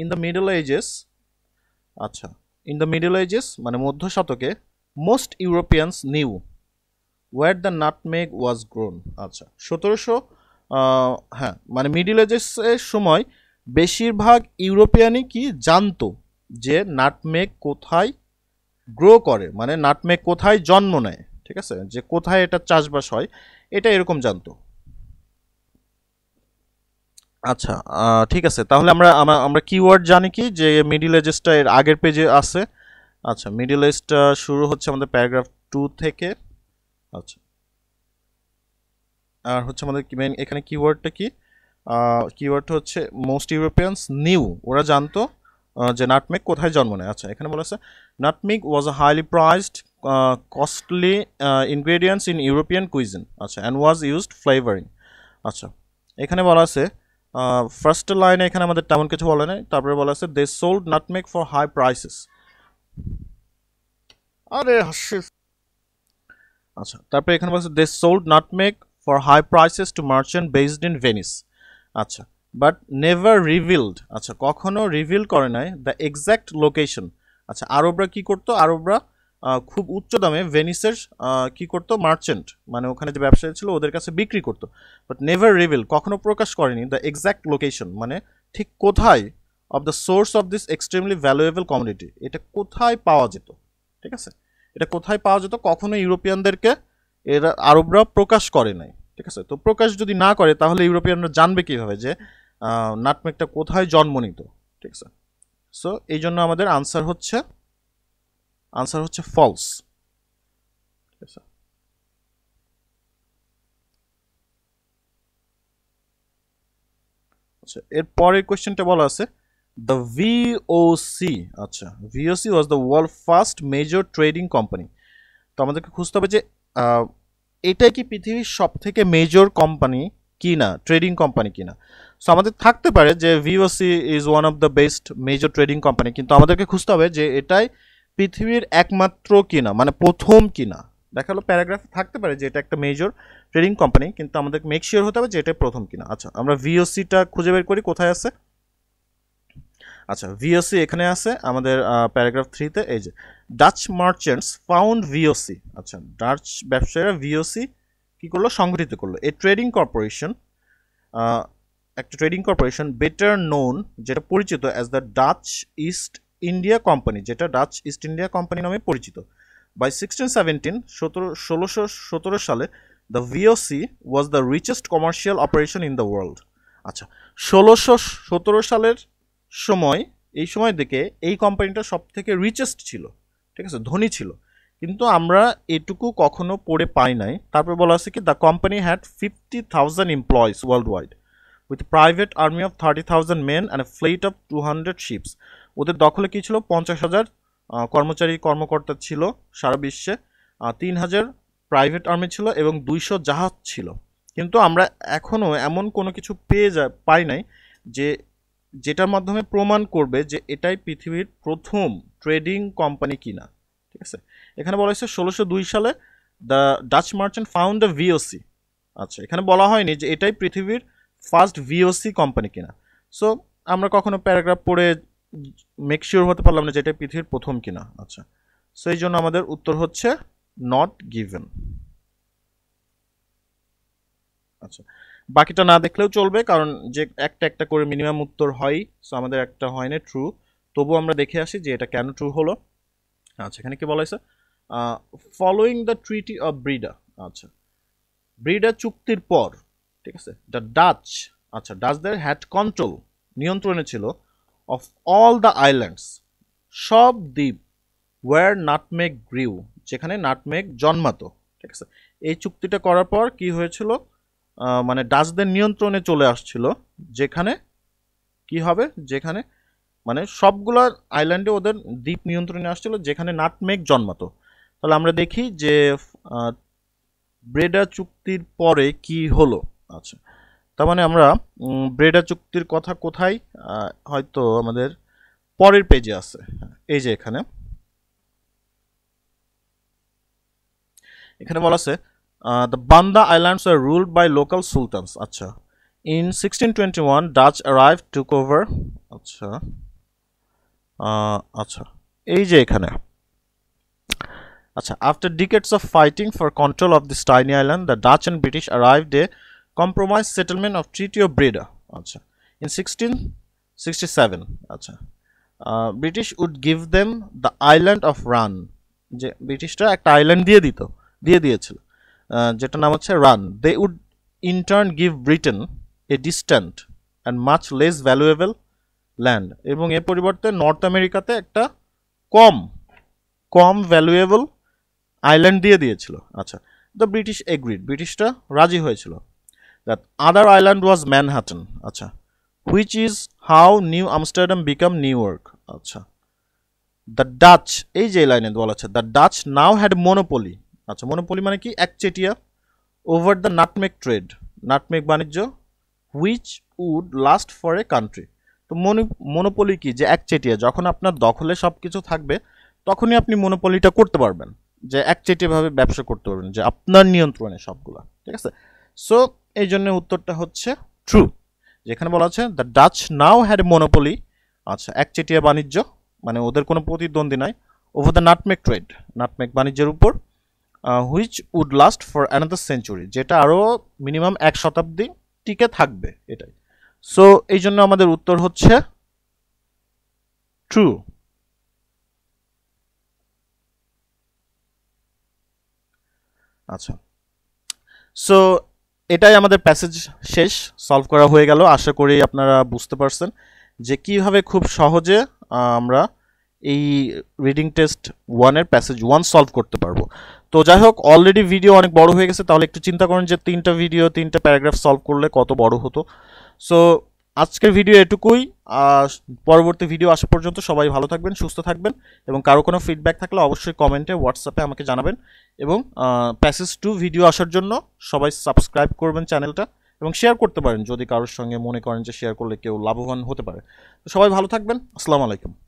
ইন দ্য মিডল এজেস আচ্ছা ইন দ্য মিডল এজেস মানে মধ্য শতকে most Europeans knew where the nutmeg was grown আচ্ছা সতেরোশো হ্যাঁ মানে মিডল এজেসের সময় বেশিরভাগ ইউরোপিয়ানই কি জানতো যে নাটমেগ কোথায় গ্রো করে মানে নাটমেগ কোথায় জন্ম নেয় ঠিক আছে যে কোথায় এটা চাষবাস হয় এটা এরকম জানতো আচ্ছা ঠিক আছে তাহলে আমরা আমরা কিওয়ার্ড জানি কি যে মিডিল এজেসটা এর আগের পেজে আছে আচ্ছা মিডিল এজটা শুরু হচ্ছে আমাদের প্যারাগ্রাফ টু থেকে আচ্ছা আর হচ্ছে আমাদের মেন এখানে কিওয়ার্ডটা কি কিওয়ার্ডটা হচ্ছে মোস্ট ইউরোপিয়ানস নিউ ওরা জানতো যে নাটমেক কোথায় জন্ম নেয় আচ্ছা এখানে বলা আছে nutmeg was a highly prized costly ingredients in European cuisine আচ্ছা অ্যান্ড ওয়াজ ইউজড ফ্লেভারিং আচ্ছা এখানে বলা আছে ফার্স্ট লাইনে এখানে আমাদের তেমন কিছু বলে নাই তারপরে বলা আছে they sold nutmeg for high prices আরে হাসি আচ্ছা তারপরে এখানে বলা আছে they sold nutmeg for high prices to merchant based in Venice আচ্ছা বাট নেভার রিভিল্ড আচ্ছা কখনো রিভিল করে নাই দ্য এক্স্যাক্ট লোকেশন আচ্ছা আরবরা কি করতো আরবরা খুব উচ্চ দামে ভেনিসের কি করত মার্চেন্ট মানে ওখানে যে ব্যবসায়ী ছিল ওদের কাছে বিক্রি করত বাট নেভার রিভিল কখনো প্রকাশ করেনি দ্য এক্স্যাক্ট লোকেশন মানে ঠিক কোথায় of the source of this extremely valuable community এটা কোথায় পাওয়া যেত ঠিক আছে এটা কোথায় পাওয়া যেত কখনো ইউরোপিয়ানদেরকে এরা আরবরা প্রকাশ করে নাই ঠিক আছে তো প্রকাশ যদি না করে তাহলে ইউরোপিয়ানরা জানবে কীভাবে যে নাটমেকটা কোথায় জন্ম নিত ঠিক আছে সো এই জন্য আমাদের আনসার হচ্ছে আনসার হচ্ছে ফলস আচ্ছা এর পরের কোয়েশ্চেনটা বলা আছে দ্য ভিওসি আচ্ছা VOC was the world first major trading company তো আমাদেরকে খুঁজতে হবে যে এটাই কি পৃথিবীর সব থেকে মেজর কোম্পানি কি না ট্রেডিং কোম্পানি কি না সো আমাদের থাকতে পারে যে VOC is one of the best major trading company কিন্তু আমাদেরকে খুঁজতে হবে যে এটাই পৃথিবীর একমাত্র কিনা মানে প্রথম কিনা দেখালো প্যারাগ্রাফ থাকতে পারে যে এটা একটা মেজর ট্রেডিং কোম্পানি কিন্তু আমাদের মেক শিওর হতে হবে যে এটা প্রথম কিনা আচ্ছা আমরা ভিওসিটা খুঁজে বের করি কোথায় আছে আচ্ছা ভিওসি এখানে আছে আমাদের প্যারাগ্রাফ থ্রিতে এই যে ডাচ মার্চেন্টস ফাউন্ড ভিওসি আচ্ছা ডাচ ব্যবসায়ীরা ভিওসি কী করলো সংগঠিত করলো এ ট্রেডিং কর্পোরেশন একটা ট্রেডিং কর্পোরেশন বেটার নোন যেটা পরিচিত as the Dutch East India company যেটা ডাচ ইস্ট ইন্ডিয়া কোম্পানি নামে পরিচিত বাই সিক্সটিন সেভেন্টিন সতেরো ষোলোশো সতেরো সালে the VOC was the richest commercial operation in the world আচ্ছা ষোলোশো সতেরো সালের সময় এই সময় দেখে এই কোম্পানিটা সব থেকে রিচেস্ট ছিল ঠিক আছে ধনী ছিল কিন্তু আমরা এটুকু কখনো পড়ে পাই নাই তারপর বলা আছে কি the company had fifty thousand employees world wide with private army of thirty thousand men and fleet of two hundred ships ওদের দখলে কী ছিল পঞ্চাশ হাজার কর্মচারী কর্মকর্তা ছিল সারা বিশ্বে তিন হাজার প্রাইভেট আর্মি ছিল এবং দুইশো জাহাজ ছিল কিন্তু আমরা এখনও এমন কোনো কিছু পেয়ে যা পাই নাই যে যেটার মাধ্যমে প্রমাণ করবে যে এটাই পৃথিবীর প্রথম ট্রেডিং কোম্পানি কিনা ঠিক আছে এখানে বলা হয়েছে ষোলোশো দুই সালে the Dutch merchant found the VOC আচ্ছা এখানে বলা হয়নি যে এটাই পৃথিবীর ফার্স্ট ভিওসি কোম্পানি কিনা সো আমরা কখনো প্যারাগ্রাফ পড়ে মেকশিওর হতে পারলাম না যে এটা পৃথিবীর প্রথম কিনা আচ্ছা সো এই জন্য আমাদের উত্তর হচ্ছে নট গিভেন আচ্ছা বাকিটা না দেখলেও চলবে কারণ যে একটা একটা করে মিনিমাম উত্তর হয় সো আমাদের একটা হয় না ট্রু তবু আমরা দেখে আসি যে এটা কেন ট্রু হলো আচ্ছা এখানে কি বলা following the treaty of Breda আচ্ছা ব্রিডা চুক্তির পর ঠিক আছে দ্য ডাচ আচ্ছা ডাচদের হ্যাড কন্ট্রোল নিয়ন্ত্রণে ছিল of all the islands সব দ্বীপ ওয়ার নাটমেক গ্রিউ যেখানে নাটমেক জন্মাতো ঠিক আছে এই চুক্তিটা করার পর কি হয়েছিল মানে ডাচদের নিয়ন্ত্রণে চলে আসছিল যেখানে কি হবে যেখানে মানে সবগুলো আইল্যান্ডে ওদের দ্বীপ নিয়ন্ত্রণে আসছিল যেখানে নাটমেক জন্মাতো তাহলে আমরা দেখি যে ব্রেডা চুক্তির পরে কি হলো আচ্ছা তার মানে আমরা ব্রেডা চুক্তির কথা কোথায় হয়তো আমাদের পরের পেজে আছে এই যে এখানে এখানে বলা আছে the Banda islands are ruled by local sultans আচ্ছা in sixteen twenty one Dutch arrive to over আচ্ছা আচ্ছা এই যে এখানে আচ্ছা after decades of fighting for control of this tiny island the Dutch and British arrive the compromise settlement of treaty of Breda আচ্ছা in sixteen sixty seven আচ্ছা British would give them the island of Run যে ব্রিটিশরা একটা island দিয়ে দিত দিয়ে দিয়েছিল যেটা নাম হচ্ছে Run they would in turn give Britain a distant and much less valuable land এবং এর পরিবর্তে নর্থ আমেরিকাতে একটা কম কম ভ্যালুয়েবল আইল্যান্ড দিয়ে দিয়েছিল আচ্ছা দ্য ব্রিটিশ এগ্রিড ব্রিটিশটা রাজি হয়েছিল that other island was Manhattan আচ্ছা which is how New Amsterdam become New York আচ্ছা দ্য ডাচ এই যে লাইনে বলা আছে the Dutch now had monopoly আচ্ছা মনোপলি মানে কি একচেটিয়া over the nutmeg trade nutmeg বাণিজ্য which would last for a country তো মনো মনোপলি কি যে একচেটিয়া যখন আপনার দখলে সব কিছু থাকবে তখনই আপনি মনোপলিটা করতে পারবেন যে একচেটিয়াভাবে ব্যবসা করতে পারবেন যে আপনার নিয়ন্ত্রণে সবগুলো ঠিক আছে সো এই জন্য উত্তরটা হচ্ছে ট্রু যেখানে বলা আছে the Dutch now had monopoly আচ্ছা একচেটিয়া বাণিজ্য মানে ওদের কোনো প্রতিদ্বন্দ্বী নাই over the nutmeg trade nutmeg বাণিজ্যের উপর which would last for another century যেটা আরও মিনিমাম এক শতাব্দী টিকে থাকবে এটাই সো এই জন্য আমাদের উত্তর হচ্ছে ট্রু আচ্ছা সো এটাই আমাদের প্যাসেজ শেষ সলভ করা হয়ে গেল আশা করি আপনারা বুঝতে পারছেন যে কিভাবে খুব সহজে আমরা এই রিডিং টেস্ট ওয়ানের প্যাসেজ ওয়ান সলভ করতে পারবো তো যাই হোক অলরেডি ভিডিও অনেক বড় হয়ে গেছে তাহলে একটু চিন্তা করেন যে তিনটা ভিডিও তিনটা প্যারাগ্রাফ সলভ করলে কত বড় হতো সো আজকের ভিডিও এটুকুই পরবর্তী ভিডিও আসা পর্যন্ত সবাই ভালো থাকবেন সুস্থ থাকবেন এবং কারো কোনো ফিডব্যাক থাকলে অবশ্যই কমেন্টে হোয়াটসঅ্যাপে আমাকে জানাবেন এবং প্যাসেজ টু ভিডিও আসার জন্য সবাই সাবস্ক্রাইব করবেন চ্যানেলটা এবং শেয়ার করতে পারেন যদি কারোর সঙ্গে মনে করেন যে শেয়ার করলে কেউ লাভবান হতে পারে সবাই ভালো থাকবেন আসসালামু আলাইকুম